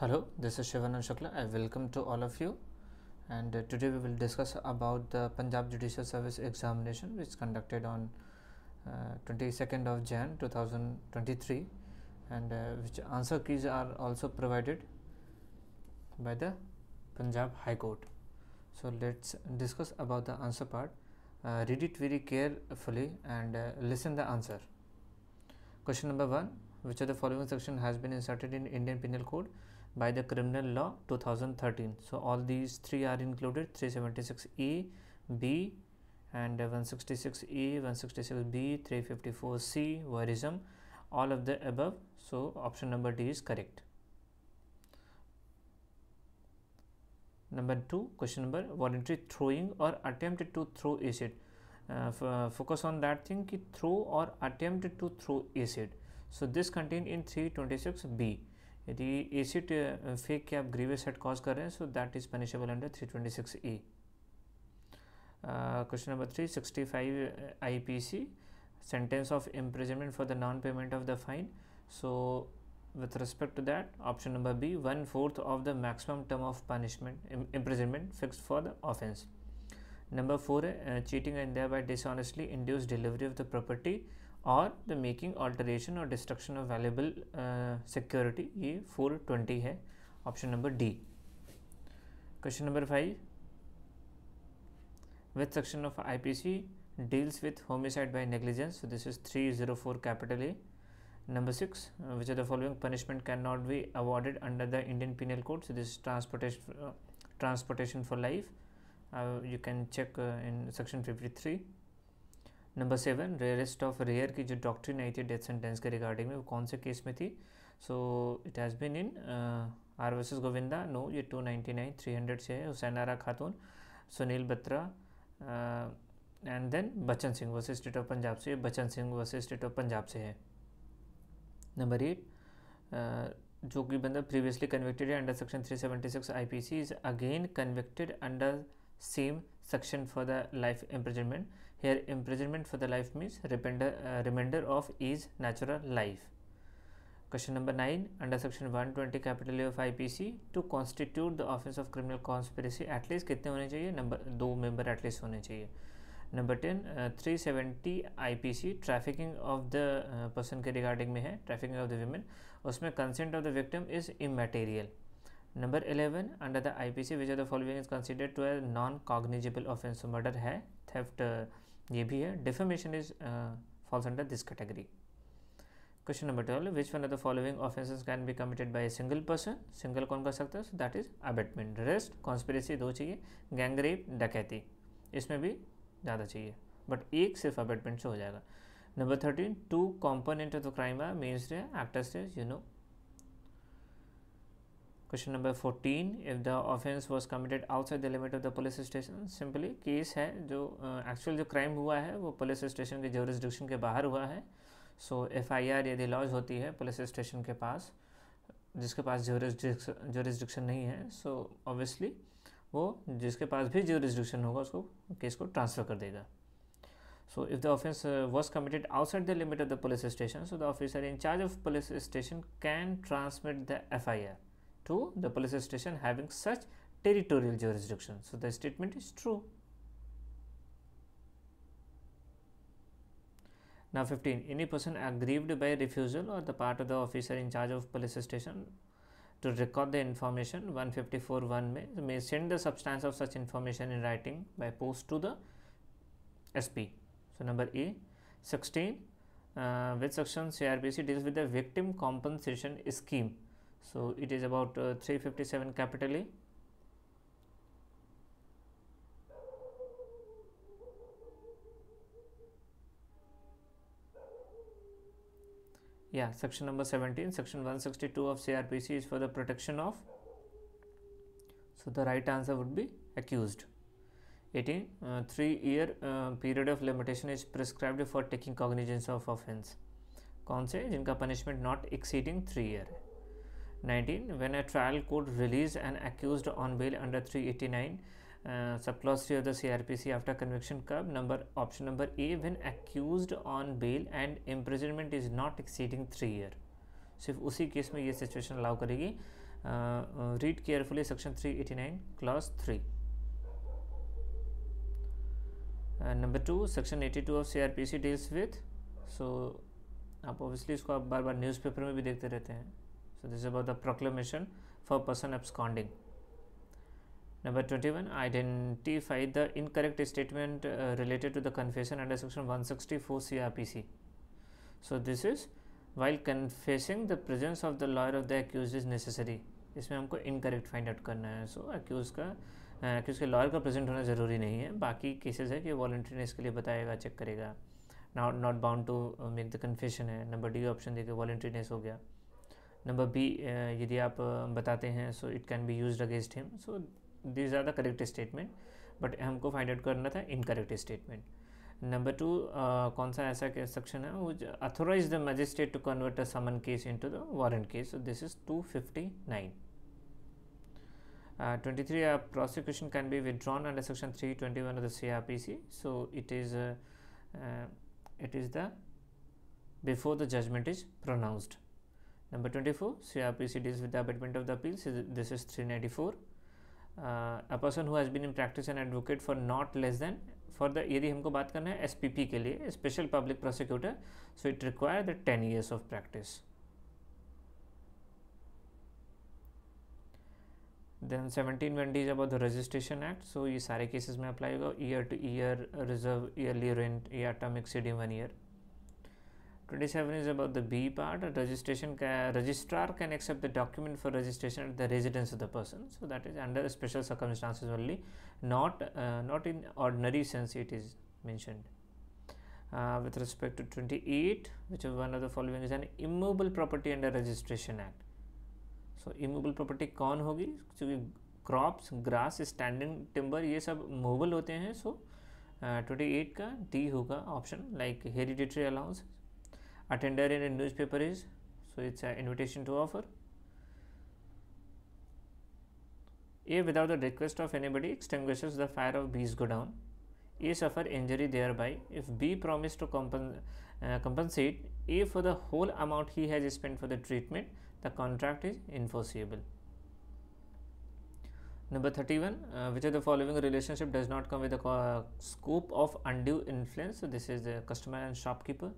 Hello, this is Shivanand Shukla I welcome to all of you. And uh, today we will discuss about the Punjab Judicial Service examination which conducted on uh, 22nd of Jan 2023 and uh, which answer keys are also provided by the Punjab High Court. So let's discuss about the answer part. Uh, read it very carefully and uh, listen the answer. Question number 1 which of the following section has been inserted in Indian Penal Code by the criminal law 2013 so all these three are included 376a b, and 166 e 166b 354c voyeurism all of the above so option number d is correct number 2 question number voluntary throwing or attempt to throw acid uh, uh focus on that thing ki throw or attempt to throw acid so this contained in 326b the act fake के grievous grievous hurt cause कर रहे हैं so 326 e Question number three sixty five I P C sentence of imprisonment for the non payment of with respect to that option number b one fourth of the maximum term of punishment imprisonment fixed for the offense number four cheating and thereby dishonestly induced delivery of the property or the making, alteration, or destruction of valuable uh, security. ये four twenty है Option number D. Question number five. which section of IPC deals with homicide by negligence? So this is 304 capital A. Number 6, uh, which of the following punishment cannot be awarded under the Indian Penal Code? So this uh, transportation, for life. you can check in section 53. Number seven rarest of rare की जो doctrine आई थी death sentence के regarding में वो कौन से case में थी so it has been in R versus Govinda no ये two ninety nine three hundred से है Hussain Ara Khatoon Sunil Batra and then Bachan Singh versus state of Punjab से Bachan Singh versus state of Punjab से है नंबर एट uh, जो कि बंदा प्रीवियसली कन्विक्टेड है under section three seventy six I P C is again convicted under same section for the life imprisonment Here imprisonment for the life means remainder, uh, remainder of is natural life. Question number 9 under section 120 capital a of IPC to constitute the offense of criminal conspiracy at least kitne hone chahiye number दो member at least hone chahiye number ten three seventy I P C trafficking of the person के regarding में है trafficking of the women उसमें consent of the victim is immaterial number eleven under the I P C which are the following is considered to a non cognizable offence murder है theft uh, ये भी है defamation is falls under this category question number twelve which one of the following offences can be committed by a single person single कौन कर सकता है so that is abetment rest conspiracy दो चाहिए gangrape डकैती इसमें भी ज़्यादा चाहिए बट एक सिर्फ अबेटमेंट से हो जाएगा number thirteen two component of the crime are mens rea actors you know question number fourteen if the offence was committed outside the limit of the police station simply case है जो actual uh, जो crime हुआ है वो police station के jurisdiction के बाहर हुआ है सो एफ आई आर यदि लॉज होती है पुलिस स्टेशन के पास जिसके पास जोरिस्डिक्शन जोरिस्डिक्शन नहीं है सो so ऑब्वियसली वो जिसके पास भी जोरिस्डिक्शन होगा उसको केस को ट्रांसफ़र कर देगा so if the offence was committed outside the limit of the police station so the officer in charge of police station can transmit the F I R to the police station having such territorial jurisdiction. So, the statement is true. Now 15. Any person aggrieved by refusal or the part of the officer in charge of police station to record the information 154 1 may, may send the substance of such information in writing by post to the SP. So, number A. 16. Uh, which section CRPC deals with the victim compensation scheme so it is about uh, 357 capital E yeah section number 17 section 162 of crpc is for the protection of so the right answer would be accused 18 uh, 3 year uh, period of limitation is prescribed for taking cognizance of offense कौन से जिनका punishment not exceeding three year है 19 when a trial court released an accused on bail under 389 uh, sub clause three of the crpc after conviction curb number option number a when accused on bail and imprisonment is not exceeding three year सिर्फ उसी case में ये situation allow करेगी read carefully section 389 class 3 number two section 82 of CrPC deals with so आप obviously इसको आप बार बार newspaper में भी देखते रहते हैं So this is about the proclamation for person absconding. Number twenty-one, identify the incorrect statement uh, related to the confession under section one sixty-four CRPC. So this is while confessing the presence of the lawyer of the accused is necessary. इसमें हमको incorrect find out करना है so accuse का accuse के lawyer का present होना ज़रूरी नहीं है बाकी केसेस है कि ने इसके लिए बताएगा चेक करेगा not not bound to make the confession है नंबर डी ऑप्शन देखिए वॉल्ट्रीनेस हो गया नंबर बी uh, यदि आप uh, बताते हैं so it can be use against him so this are the correct statement but हमको फाइंड आउट करना था इनकरेक्ट स्टेटमेंट नंबर टू कौन सा ऐसा सेक्शन है वो authorise the magistrate to convert a summon case into the warrant case this is two fifty nine Uh, 23 a uh, prosecution can be withdrawn under section 321 of the crpc so it is uh, uh, it is the before the judgment is pronounced Number 24, CRPC deals with the abatement of the appeals, this is 394. Uh, a person who has been in practice an advocate for not less than for the यदि हमको बात करना है SPP के लिए special public prosecutor so it require the ten years of practice then seventeen twenty is about the registration act so ये सारे cases में अप्लाई होगा year to year reserve yearly rent या term exceeding one year 27 is about the B part. A registration ca registrar can accept the document for registration at the residence of the person. So that is under special circumstances only, not uh, not in ordinary sense it is mentioned. Uh, with respect to 28, which is one of the following is an immovable property under Registration Act. So immovable property कौन होगी क्योंकि crops, grass, standing timber, ये सब mobile होते हैं so, twenty uh, eight का D होगा option like hereditary allowance attender in a newspaper is so it's an invitation to offer A without the request of anybody extinguishes the fire of B's down. A suffer injury thereby if B promised to compen uh, compensate A for the whole amount he has spent for the treatment the contract is enforceable Number 31, uh, which of the following relationship does not come with the scope of undue influence? So, this is the customer and shopkeeper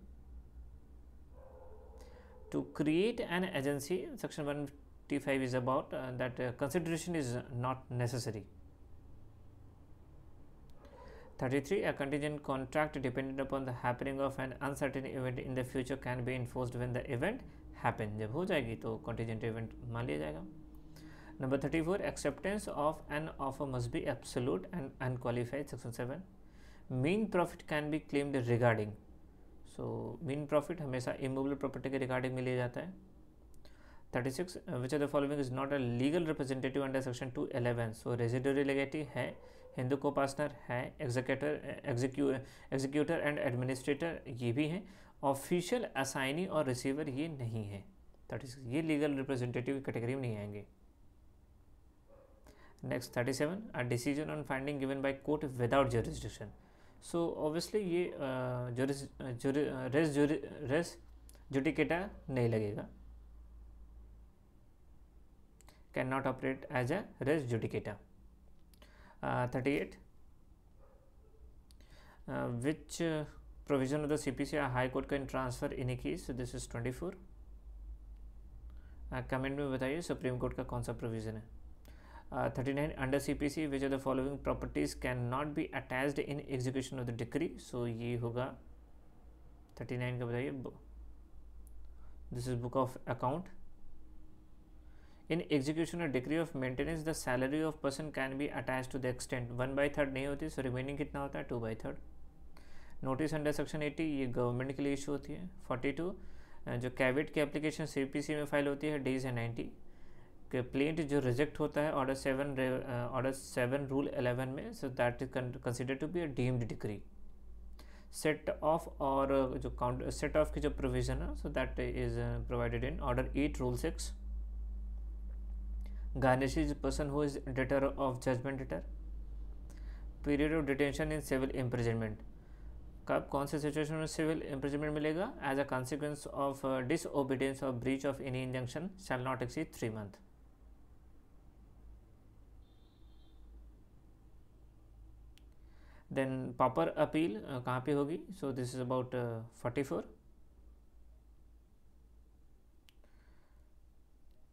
to create an agency section 155 is about uh, that uh, consideration is not necessary 33 a contingent contract dependent upon the happening of an uncertain event in the future can be enforced when the event happens जब हो जाएगी तो contingent event मान लिया Number 34 acceptance of an offer must be absolute and unqualified section 7 mean profit can be claimed regarding तो mean profit हमेशा immovable property के regarding में लिया जाता है which are the following is not a legal representative under section two eleven so residuary legatee है हिंदू को पासनर है एग्जीक्यूटर एग्जीक्यूटर एंड एडमिनिस्ट्रेटर ये भी हैं ऑफिशियल असाइनी और रिसीवर ये नहीं है थर्टी सिक्स ये लीगल रिप्रेजेंटेटिव की कैटेगरी में नहीं आएंगे next thirty seven a decision on finding given by court without jurisdiction so obviously ये रेस रेस जुटिकेटा नहीं लगेगा can not operate as a res judicata thirty eight which the C P C or High Court can transfer in case. Case this is twenty four comment में बताइए supreme court का कौन सा provision है uh, 39 under CPC which of the following properties cannot be attached in execution of the decree so ये होगा 39 का बताइए this is book of account in execution of decree of maintenance the salary of person can be attached to the extent one by third नहीं होती so remaining कितना होता है two by third notice under section 80 ये government के लिए issue होती है 42 जो कैविट की एप्लीकेशन सीपीसी में फाइल होती है डीज है 90 प्लेंट जो रिजेक्ट होता है order seven order seven rule eleven में so that is consider to be a deemed decree set off और जो काउंट सेट ऑफ की जो प्रोविज़न है so that is provided in order eight rule six garnishee is person who is debtor of judgment debtor period of detention in civil imprisonment कब कौन से सिचुएशन में सिविल इम्प्रिजमेंट मिलेगा as a consequence of disobedience और breach of any injunction shall not exceed three month then pauper appeal कहाँ पे होगी so this is about forty four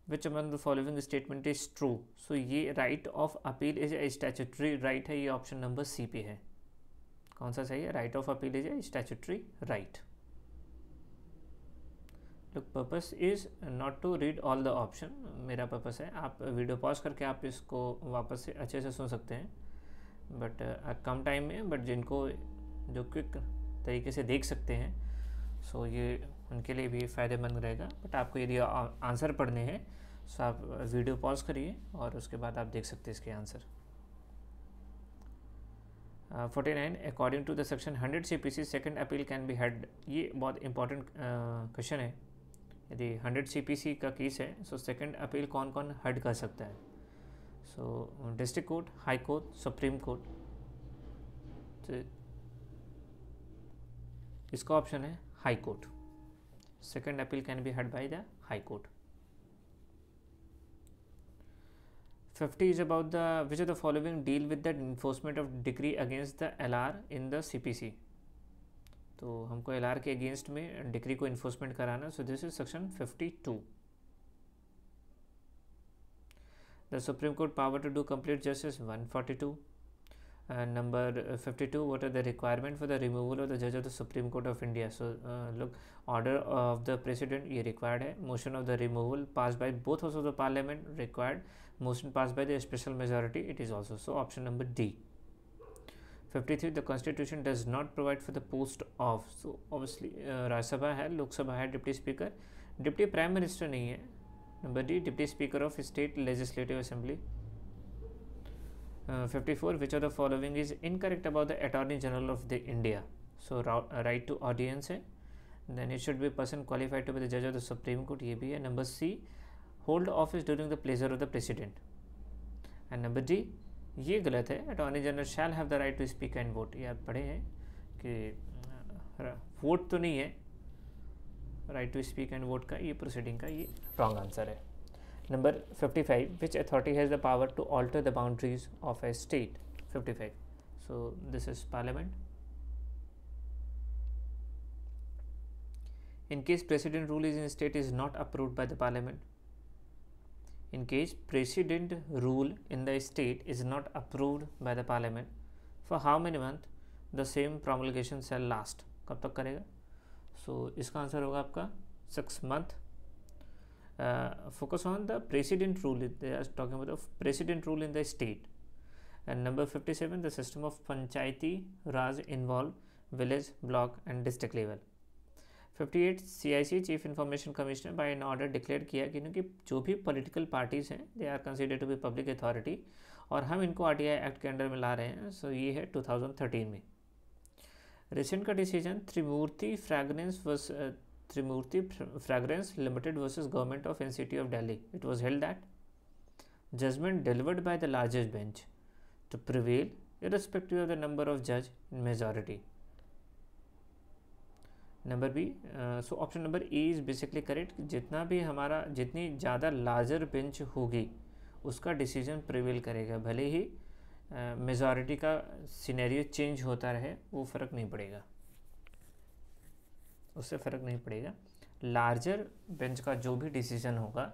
which among the following statement is true so ये right of appeal is a statutory right है ये option number सी पे है कौन सा सही है right of appeal is a statutory right look purpose is not to read all the option मेरा पर्पस है आप वीडियो पॉज करके आप इसको वापस से अच्छे से सुन सकते हैं बट uh, कम टाइम में बट जिनको जो क्विक तरीके से देख सकते हैं सो so, ये उनके लिए भी फ़ायदेमंद रहेगा बट आपको यदि आंसर पढ़ने हैं सो आप वीडियो पॉज करिए और उसके बाद आप देख सकते हैं इसके answer forty nine according to the section hundred C P C second appeal can be heard ये बहुत इंपॉर्टेंट क्वेश्चन uh, है यदि हंड्रेड सी पी सी का केस है सो सेकेंड अपील कौन कौन हड कर सकता है So, uh, district court, high court, supreme court. तो इसका ऑप्शन है high court second appeal can be heard by the high court fifty is about the which of the following deal with the enforcement of decree against the L R in the C P C तो हमको L R के अगेंस्ट में decree को enforcement कराना so this is section fifty two the Supreme Court power to do complete justice 142 and number uh, 52 what are the requirement for the removal of the judge of the Supreme Court of India so uh, look order of the president ye required a motion of the removal passed by both houses of the parliament required motion passed by the special majority it is also so option number D 53 the constitution does not provide for the post of so obviously uh, Rajya Sabha है लोकसभा है deputy Deputy deputy prime minister नहीं number D deputy speaker of state legislative assembly Uh, 54 which of the following is incorrect about the attorney general of the india so right to audience है then it should be person qualified to be the judge of the supreme court ये भी है number c hold office during the pleasure of the president and number d ये गलत है attorney general shall have the right to speak and vote ये आप पढ़े हैं कि वोट तो नहीं है right to speak and vote का ये प्रोसीडिंग का ये रॉन्ग आंसर है number fifty five which authority has the power to alter the boundaries of a state fifty five so this is parliament in case president rule is in state is not approve by the parliament in case president rule in the state is not approved by the parliament for how many month the same promulgation shall last कब तक करेगा सो इसका answer होगा आपका six month focus on the president rule in talking of president rule in the state and number fifty seven the system of Panchayati Raj involve village block and district level fifty eight C I C chief information commissioner by N order declare किया कि क्योंकि जो भी political parties हैं they are consider to be public authority और हम इनको R T I act के अंडर में ला रहे हैं सो so ये है टू थाउजेंड थर्टीन में रिसेंट का decision Trimurti fragrance versus Trimurti fragrance limited versus government of N city of Delhi it was held that judgment delivered by the largest bench to prevail irrespective of the number of जज in majority number B so option number A is basically correct जितना भी हमारा जितनी ज़्यादा larger bench होगी उसका decision prevail करेगा भले ही मेजॉरिटी का सिनेरियो चेंज होता रहे वो फ़र्क नहीं पड़ेगा उससे फ़र्क नहीं पड़ेगा लार्जर बेंच का जो भी डिसीजन होगा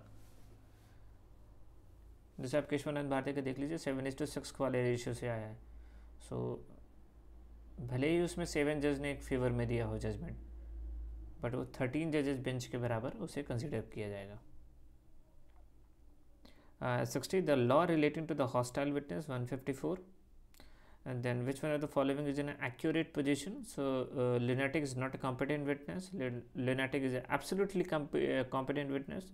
जैसे आप केशवानंद भारती का देख लीजिए सेवन इज टू सिक्स वाले रेशियो से आया है सो so, भले ही उसमें सेवन जज ने एक फेवर में दिया हो जजमेंट बट वो थर्टीन जजेस बेंच के बराबर उसे कंसिडर किया जाएगा Uh, 60 the law relating to the hostile witness 154 and then which one of the following is an accurate position so uh, lunatic is not a competent witness lunatic is absolutely comp uh, competent witness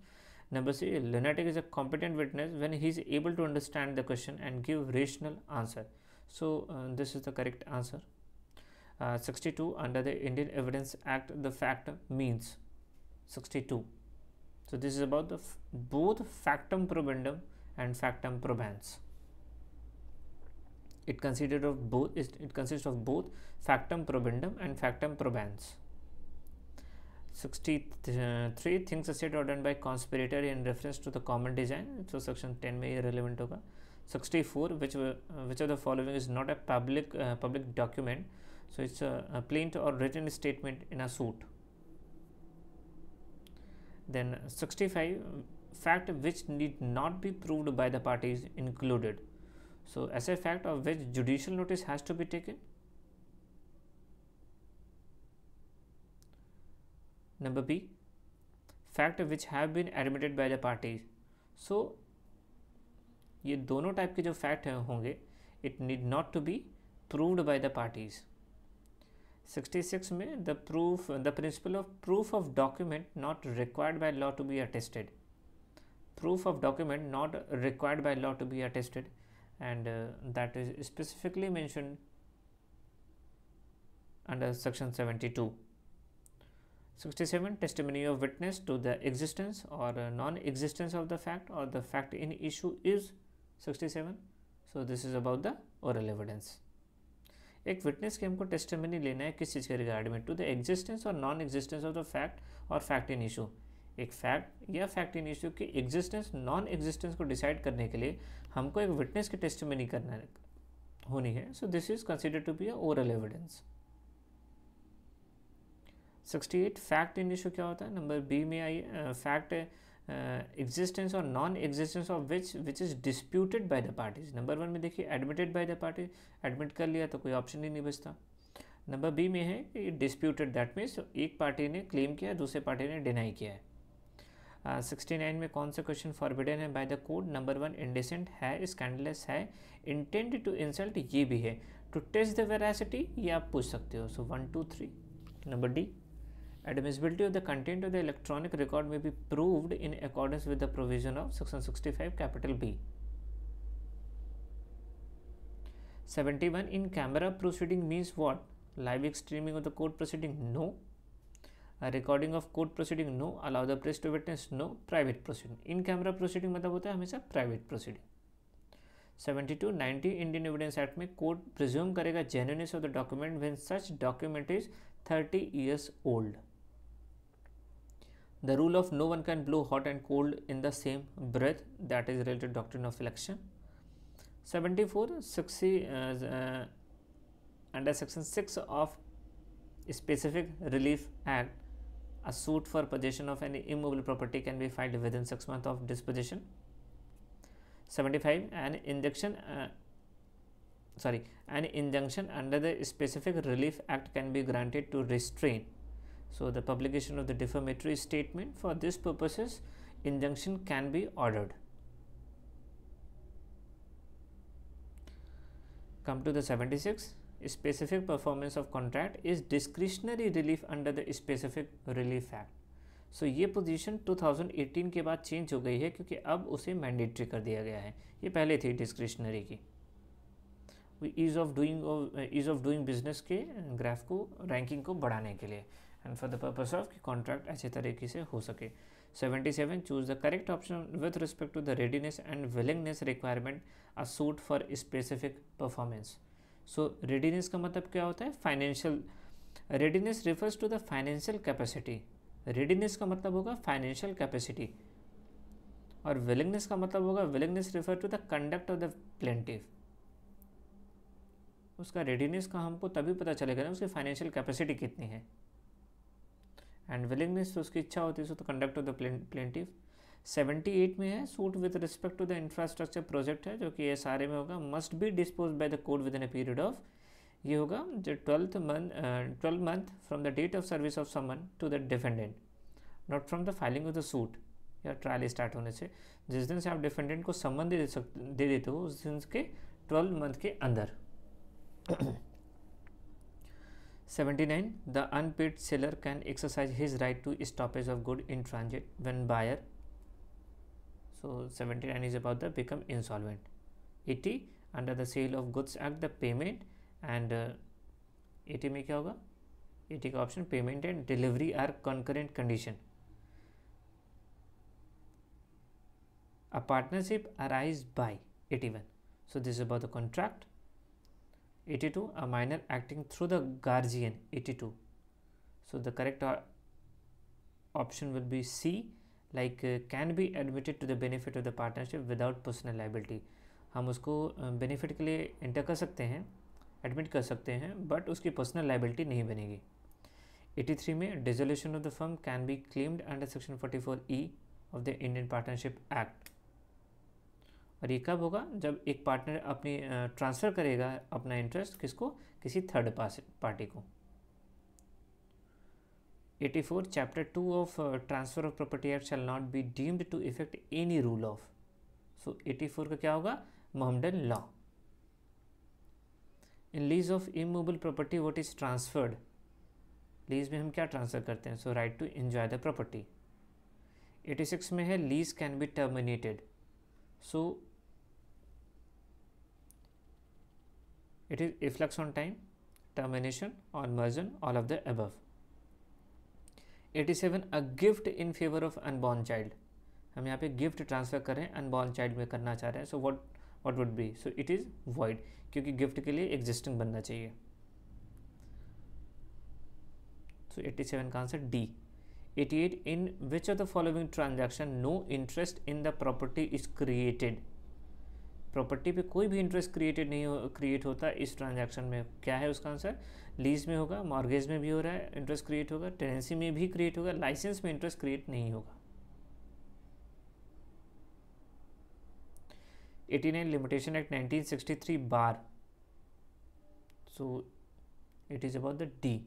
number c lunatic is a competent witness when he is able to understand the question and give rational answer so uh, this is the correct answer uh, 62 under the indian evidence act the fact means 62 so this is about the both factum probandum and factum probans. It considered of both. It, it consists of both factum probandum and factum probans. 63 uh, things are said or done by conspirator in reference to the common design. So section 10 may be relevant to 64 which uh, which of the following is not a public uh, public document so it's a, a or written statement in a suit Then 65 fact which need not be proved by the parties included. So as a fact of which judicial notice has to be taken. Number B fact which have been admitted by the parties. So ये दोनों type के जो fact होंगे it need not to be proved by the parties 66 में the proof the principle of proof of document not required by law to be attested proof of document not required by law to be attested and uh, that is specifically mentioned under section 72 67 testimony of witness to the existence or uh, non existence of the fact or the fact in issue is 67 so this is about the oral evidence एक witness के हमको testimony लेना है किस चीज़ के regard में to the existence और non existence of the fact और फैक्ट इन इशू एक फैक्ट या फैक्ट इन इशू की एग्जिस्टेंस नॉन एग्जिस्टेंस को डिसाइड करने के लिए हमको एक विटनेस की टेस्टमनी करना होनी है so this is consider to be a oral evidence sixty eight fact in issue क्या होता है नंबर बी में आइए फैक्ट एग्जिस्टेंस और non existence of which which is disputed by the parties number one में देखिए admitted by the party admit कर लिया तो कोई ऑप्शन ही नहीं बचता नंबर बी में है डिस्प्यूटेड दैट मीन्स एक पार्टी ने क्लेम किया दूसरे पार्टी ने डिनाई किया है सिक्सटी uh, नाइन में कौन सा क्वेश्चन फॉरबिडन है by the code number one indecent है स्कैंडलेस है इंटेंट टू इंसल्ट ये भी है टू टेस्ट द वेरासिटी ये आप पूछ सकते हो so one two three number D Admissibility of the content of the electronic record may be proved in accordance with the provision of section 65 capital B. 71 in camera proceeding means what? Live streaming of the court proceeding? No. A recording of court proceeding? No. Allow the press to witness? No. Private proceeding. In camera proceeding matlab hota hai hamesha private proceeding. 72 90 indian evidence act mein court presume karega genuineness of the document when such document is 30 years old the rule of no one can blow hot and cold in the same breath that is related doctrine of election 74 succeed, uh, uh, under section 6 of specific relief act a suit for possession of any immovable property can be filed within 6 months of disposition 75 an injunction uh, sorry an injunction under the specific relief act can be granted to restrain So the publication of the defamatory statement for this purposes injunction can be ordered. Come to the 76 specific performance of contract is discretionary relief under the specific relief act. So so, ये position 2018 के बाद change हो गई है क्योंकि अब उसे mandatory कर दिया गया है ये पहले थी डिस्क्रिशनरी की ease of doing ease of doing business के ग्राफ को रैंकिंग को बढ़ाने के लिए and for the purpose of की कॉन्ट्रैक्ट अच्छे तरीके से हो सके 77 choose the correct option with respect to the readiness and willingness requirement a suit for specific performance so readiness का मतलब क्या होता है financial readiness refers to the financial capacity readiness का मतलब होगा फाइनेंशियल कैपेसिटी और विलिंगनेस का मतलब होगा willingness refer to the conduct of the plaintiff उसका रेडीनेस का हमको तभी पता चलेगा ना उसकी फाइनेंशियल कैपेसिटी कितनी है एंड विलिंगनेस तो उसकी इच्छा होती है so the conduct of the plaintiff eight में है suit with respect to the infrastructure project है जो कि एस आर ए में होगा must be dispose by the court within a period of ये होगा जो twelfth month twelve month from the date of service of summon to the defendant not from the filing of the suit या trial start होने से जिस दिन से आप डिफेंडेंट को संबंध दे सकते दे देते हो उस दिन के ट्वेल्व मंथ के अंदर 79 the unpaid seller can exercise his right to stoppage of good in transit when buyer so 79 is about the become insolvent 80 under the sale of goods act the payment and uh, 80 में क्या होगा 80 का option payment and delivery are concurrent a partnership arise by 81 so this is about the contract 82 a minor acting through the guardian 82 so the correct option will be c like uh, can be admitted to the benefit of the partnership without personal liability हम उसको benefit के लिए inter कर सकते हैं admit कर सकते हैं बट उसकी पर्सनल लाइबिलिटी नहीं बनेगी 83 में dissolution of the firm can be claimed under section 44 E of the Indian partnership act और ये कब होगा जब एक पार्टनर अपनी ट्रांसफ़र करेगा अपना इंटरेस्ट किसको किसी थर्ड पार्टी को 84 chapter two of transfer of property act shall not be deemed to effect any rule of so 84 का क्या होगा Mohammedan law in lease of immovable property what is transferred lease में हम क्या transfer करते हैं so right to enjoy the property 86 में है lease can be terminated so it is efflux on time termination or mersion all of the above 87 a gift in favor of unborn child हम यहाँ पे gift transfer करें unborn child में करना चाह रहे हैं so what what would be so it is void क्योंकि गिफ्ट के लिए एग्जिस्टिंग बनना चाहिए सो 87 का answer D 88 in which of the following transaction no interest in the property is created property पे कोई भी इंटरेस्ट क्रिएटेड नहीं हो क्रिएट होता इस ट्रांजैक्शन में क्या है उसका आंसर लीज में होगा मॉर्गेज में भी हो रहा है इंटरेस्ट क्रिएट होगा टेनेंसी में भी क्रिएट होगा लाइसेंस में इंटरेस्ट क्रिएट नहीं होगा 89 limitation act 1963 bar so it is about the D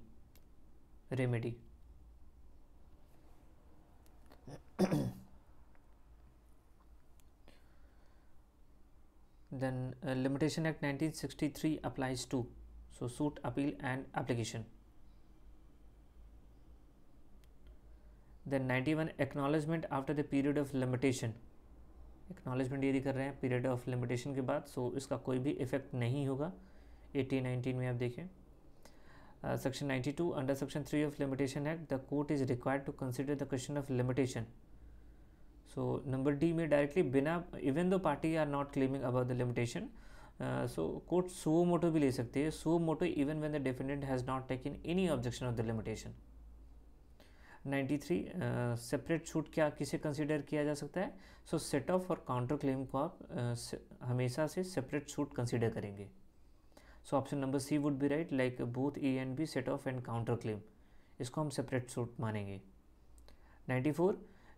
remedy then uh, limitation act 1963 applies to so suit appeal and application then 91 acknowledgement after the period of limitation acknowledgement यदि कर रहे हैं period of limitation के बाद सो so इसका कोई भी effect नहीं होगा 18 19 में आप देखें section 92 under section 3 of limitation act the court is required to consider the question of limitation So number D may directly bina even though party are not claiming about the limitation. Uh, so court suo moto भी ले सकते हैं suo moto even when the defendant has not taken any objection of the limitation. 93 separate suit क्या किसे consider किया जा सकता है सो सेट ऑफ और काउंटर क्लेम को आप uh, हमेशा से सेपरेट छूट कंसिडर करेंगे so option number C would be right like both A and B set off and counter claim इसको हम सेपरेट छूट मानेंगे 94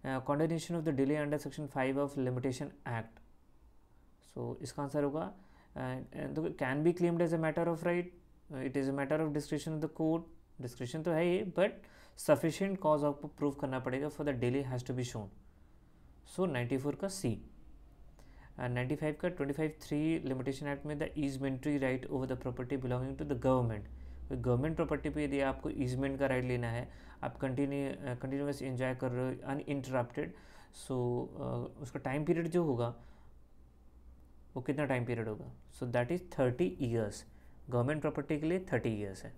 uh, of the delay under section five of limitation act so इसका answer होगा तो can be claimed as a matter of right it is a matter of discretion of the court discretion तो है ही but sufficient cause आपको prove करना पड़ेगा for the delay has to be shown so ninety four का C ninety five का twenty five three limitation act में the easementary right over the property belonging to the government government property पे यदि आपको easement का right लेना है आप कंटिन्यू कंटिन्यूस इंजॉय कर रहे हो अन इंटरप्टेड सो उसका टाइम पीरियड जो होगा वो कितना टाइम पीरियड होगा so that is thirty years government property के लिए थर्टी ईयर्स है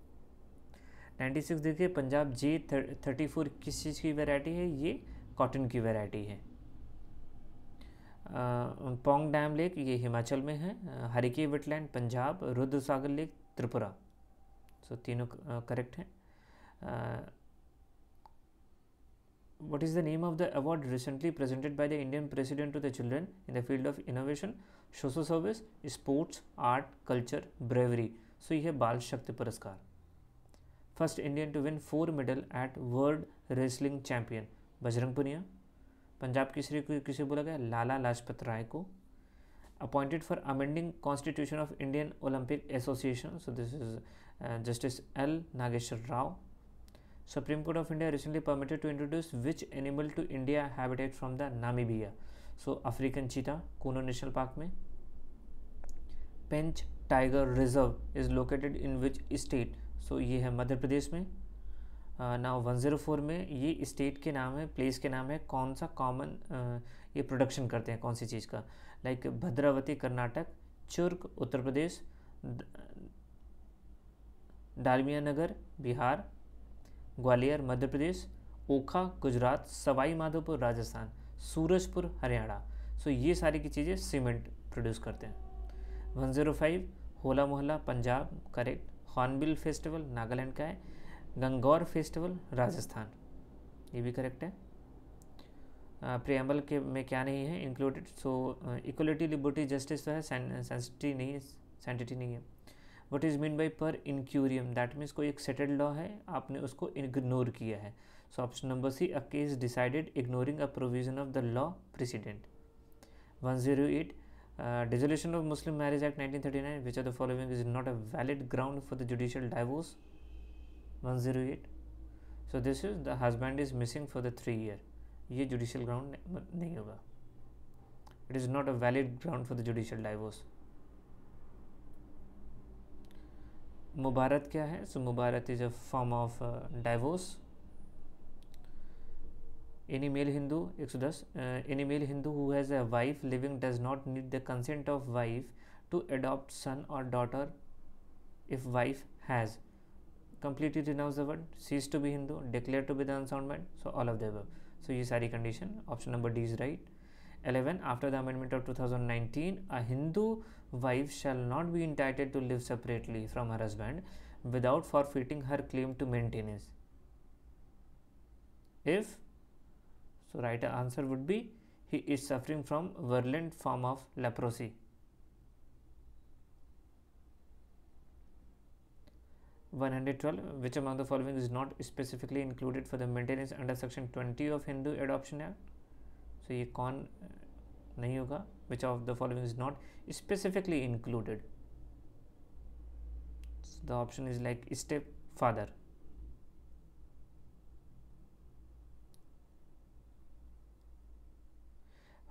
नाइन्टी सिक्स देखिए पंजाब जे थर्टी फोर किस चीज़ की वेराइटी है ये कॉटन की वेराइटी है पोंग डैम लेक ये हिमाचल में है Harike wetland Punjab Rudra Sagar lake Tripura so तीनों करेक्ट हैं what is the name of the award recently presented by the Indian president to the children in the field of innovation social service sports art culture bravery so यह Bal Shakti Puraskar first Indian to win four medal at world wrestling champion Bajrang Punia Punjab की श्री को किसे बोला गया लाला लाजपत राय को appointed for amending constitution of Indian Olympic Association so this is justice L Nageswara Rao Supreme Court of India recently permitted to introduce which animal to India habitat from the Namibia so African cheetah Kuno national park में Pench tiger reserve is located in which state so ये है मध्य प्रदेश में ना one zero four में ये state के नाम है प्लेस के नाम है कौन सा कॉमन uh, ये प्रोडक्शन करते हैं कौन सी चीज़ का like like, Bhadravati Karnataka Churk Uttar Pradesh Dalmia Nagar Bihar Gwalior Madhya Pradesh Okha Gujarat Sawai Madhopur Rajasthan Surajpur Haryana so ये सारी की चीज़ें सीमेंट प्रोड्यूस करते हैं one zero five Hola Mohalla Punjab correct hornbill festival Nagaland का है गंगौर फेस्टिवल राजस्थान ये भी करेक्ट है प्रियम्बल के में क्या नहीं है included so equality liberty justice तो है सेंसिटी नहीं है सेंटिटी नहीं है वट इज़ मीन बाई पर इनक्यूरियम दैट मीन्स कोई एक सेटल्ड लॉ है आपने उसको इग्नोर किया है so option number C a case decided ignoring a provision of the law precedent one zero eight dissolution of Muslim marriage act nineteen thirty nine which are the following is not a valid ground for the judicial divorce one zero eight so this is the husband is missing for the three year ये judicial ground नहीं होगा it is not a valid ground for the judicial divorce mubarat क्या है so mubarat is a form of divorce any male Hindu एक सौ दस any male Hindu who has a wife living does not need the consent of wife to adopt son और daughter if wife has completely renounce the world ceases to be Hindu declare to be the unsound mind so all of the above so ये सारी condition option number D is right 11 after the amendment of 2019 a hindu wife shall not be entitled to live separately from her husband without forfeiting her claim to maintenance if so right answer would be he is suffering from virulent form of leprosy One hundred twelve. which among the following is not specifically included for the maintenance under section 20 of hindu adoption act so तो ये कौन नहीं होगा which of the following is not specifically included the option is like step father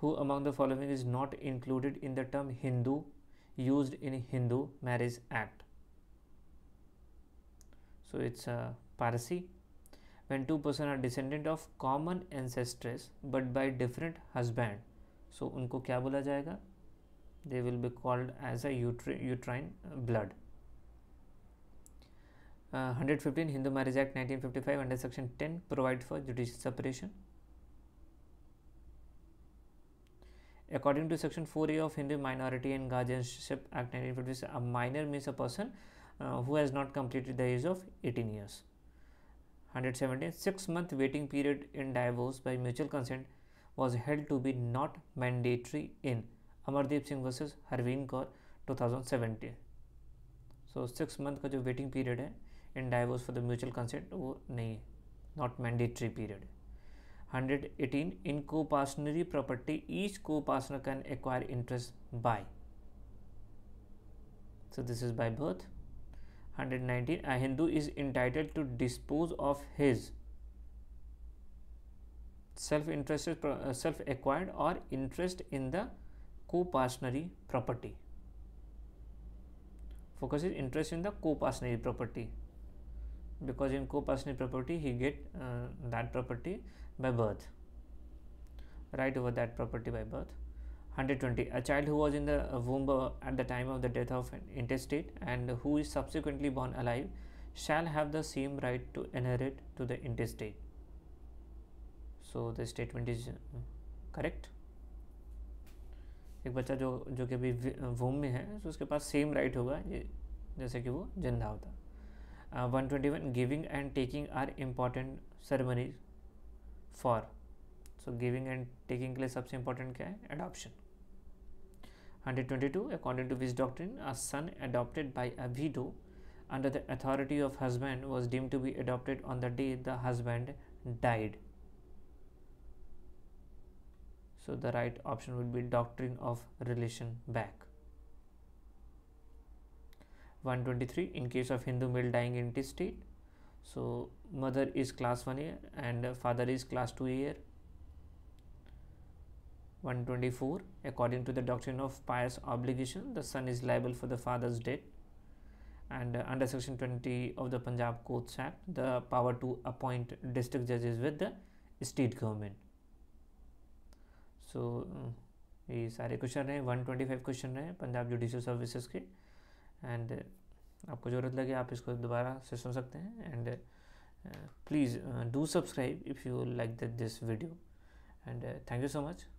who among the following is not included in the term Hindu use in Hindu marriage act so it's Parsi when two person are descendant of common ancestors but by different husband so उनको क्या बोला जाएगा they will be called as a uterine blood uh, 115 Hindu Marriage Act 1955 under section 10 provide for judicial separation According to Section 4A of Hindu Minority and Guardianship Act 1956, a minor means a person uh, who has not completed the age of 18 years. 117 six month waiting period in divorce by mutual consent was held to be not mandatory in amardeep singh versus Harvinder, 2017 so six months ka jo waiting period in divorce for the mutual consent wo nahi not mandatory period 118 in co copartnery property each co copartner can acquire interest by so this is by birth 119 a hindu is entitled to dispose of his self-interested uh, self-acquired or interest in the co-passionary property focus is interest in the co-passionary property because in co-passionary property he get uh, that property by birth right over that property by birth 120 a child who was in the womb at the time of the death of an intestate and who is subsequently born alive shall have the same right to inherit to the intestate so the statement is correct एक बच्चा जो जो कि अभी वोम में है तो उसके पास सेम राइट होगा जैसे कि वो जिंदा होता one twenty one giving and taking are important ceremonies for so giving and taking के लिए सबसे इम्पोर्टेंट क्या है adoption 122 According to which doctrine, a son adopted by a widow under the authority of husband was deemed to be adopted on the day the husband died. So the right option would be doctrine of relation back. 123 in case of Hindu male dying intestate. So mother is class 1 year and father is class 2 year 124 according to the doctrine of pious obligation the son is liable for the father's debt and uh, under section 20 of the punjab courts act the power to appoint district judges with the state government so, mm, ये सारे question रहे 125 question. रहे Punjab judicial services के and uh, आपको ज़रूरत लगे आप इसको दोबारा से सुन And हैं uh, uh, do subscribe if you like you like this video and thank you